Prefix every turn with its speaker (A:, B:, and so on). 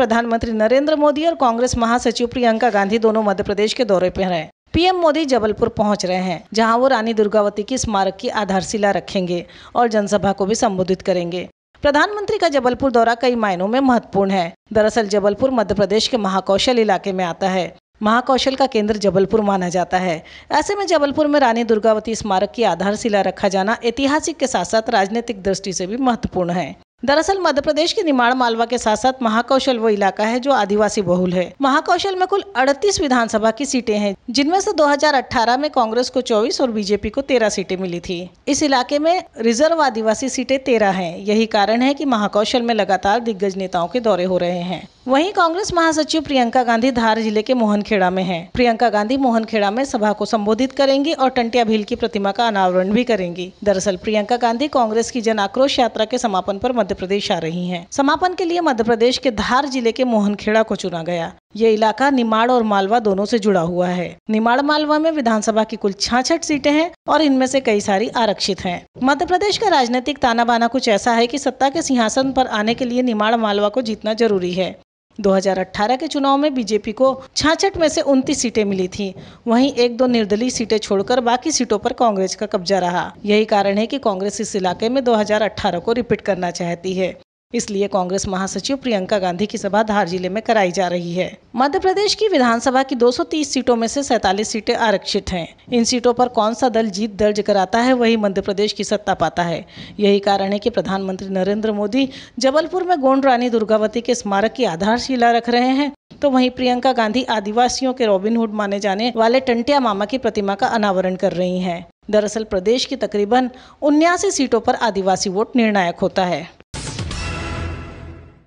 A: प्रधानमंत्री नरेंद्र मोदी और कांग्रेस महासचिव प्रियंका गांधी दोनों मध्य प्रदेश के दौरे पर हैं पीएम मोदी जबलपुर पहुंच रहे हैं जहां वो रानी दुर्गावती की स्मारक की आधारशिला रखेंगे और जनसभा को भी संबोधित करेंगे प्रधानमंत्री का जबलपुर दौरा कई मायनों में महत्वपूर्ण है दरअसल जबलपुर मध्य प्रदेश के महाकौशल इलाके में आता है महाकौशल का केंद्र जबलपुर माना जाता है ऐसे में जबलपुर में रानी दुर्गावती स्मारक की आधारशिला रखा जाना ऐतिहासिक के साथ साथ राजनीतिक दृष्टि से भी महत्वपूर्ण है दरअसल मध्य प्रदेश के निमाड़ मालवा के साथ साथ महाकौशल वो इलाका है जो आदिवासी बहुल है महाकौशल में कुल 38 विधानसभा की सीटें हैं जिनमें से 2018 में कांग्रेस को 24 और बीजेपी को 13 सीटें मिली थी इस इलाके में रिजर्व आदिवासी सीटें 13 हैं यही कारण है कि महाकौशल में लगातार दिग्गज नेताओं के दौरे हो रहे हैं वहीं कांग्रेस महासचिव प्रियंका गांधी धार जिले के मोहनखेड़ा में हैं। प्रियंका गांधी मोहनखेड़ा में सभा को संबोधित करेंगी और टंटिया भील की प्रतिमा का अनावरण भी करेंगी दरअसल प्रियंका गांधी कांग्रेस की जन आक्रोश यात्रा के समापन पर मध्य प्रदेश आ रही हैं। समापन के लिए मध्य प्रदेश के धार जिले के मोहनखेड़ा को चुना गया ये इलाका निमाड़ और मालवा दोनों से जुड़ा हुआ है निमाड़ मालवा में विधानसभा की कुल छाछठ सीटें हैं और इनमें से कई सारी आरक्षित हैं। मध्य प्रदेश का राजनीतिक ताना बाना कुछ ऐसा है कि सत्ता के सिंहासन पर आने के लिए निमाड़ मालवा को जीतना जरूरी है 2018 के चुनाव में बीजेपी को छाछठ में से उनतीस सीटें मिली थी वहीं एक दो निर्दलीय सीटें छोड़कर बाकी सीटों पर कांग्रेस का कब्जा रहा यही कारण है कि कांग्रेस इस इलाके में 2018 को रिपीट करना चाहती है इसलिए कांग्रेस महासचिव प्रियंका गांधी की सभा धार जिले में कराई जा रही है मध्य प्रदेश की विधानसभा की 230 सीटों में से सैतालीस सीटें आरक्षित हैं इन सीटों पर कौन सा दल जीत दर्ज कराता है वही मध्य प्रदेश की सत्ता पाता है यही कारण है कि प्रधानमंत्री नरेंद्र मोदी जबलपुर में गोंड रानी दुर्गावती के स्मारक की आधारशिला रख रहे हैं तो वहीं प्रियंका गांधी आदिवासियों के रॉबिनहुड माने जाने वाले टंटिया मामा की प्रतिमा का अनावरण कर रही हैं दरअसल प्रदेश की तकरीबन उन्यासी सीटों पर आदिवासी वोट निर्णायक होता है